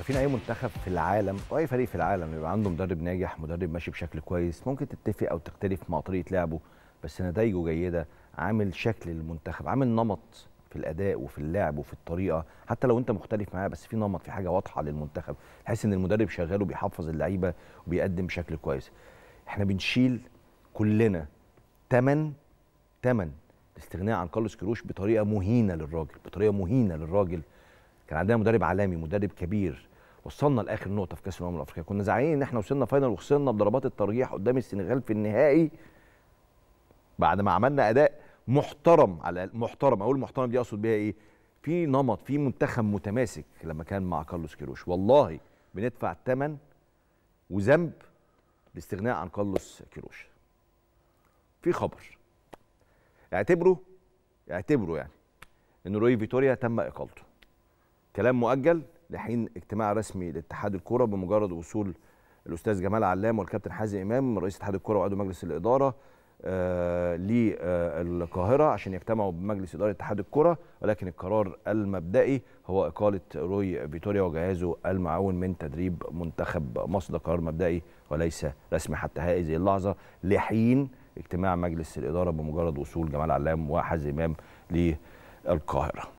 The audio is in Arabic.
عارفين اي منتخب في العالم او اي فريق في العالم يبقى عنده مدرب ناجح مدرب ماشي بشكل كويس ممكن تتفق او تختلف مع طريقه لعبه بس نتائجه جيده عامل شكل للمنتخب عامل نمط في الاداء وفي اللعب وفي الطريقه حتى لو انت مختلف معاه بس في نمط في حاجه واضحه للمنتخب تحس ان المدرب شغال وبيحفظ اللعيبه وبيقدم بشكل كويس احنا بنشيل كلنا تمن تمن الاستغناء عن كارلوس كروش بطريقه مهينه للراجل بطريقه مهينه للراجل كان عندنا مدرب عالمي مدرب كبير وصلنا لاخر نقطه في كاس الامم الافريقيه كنا زعلانين ان احنا وصلنا فاينل وخسرنا بضربات الترجيح قدام السنغال في النهائي بعد ما عملنا اداء محترم على محترم اقول محترم دي اقصد بيها ايه في نمط في منتخب متماسك لما كان مع كارلوس كيروش والله بندفع الثمن وذنب الاستغناء عن كارلوس كيروش في خبر اعتبروا اعتبروا يعني ان روي فيتوريا تم اقالته كلام مؤجل لحين اجتماع رسمي لاتحاد الكوره بمجرد وصول الاستاذ جمال علام والكابتن حازم امام رئيس اتحاد الكوره وعضو مجلس الاداره آه، للقاهره آه، عشان يجتمعوا بمجلس اداره اتحاد الكره ولكن القرار المبدئي هو اقاله روي فيتوريا وجهازه المعاون من تدريب منتخب مصر ده قرار مبدئي وليس رسمي حتى هذه اللحظه لحين اجتماع مجلس الاداره بمجرد وصول جمال علام وحازم امام للقاهره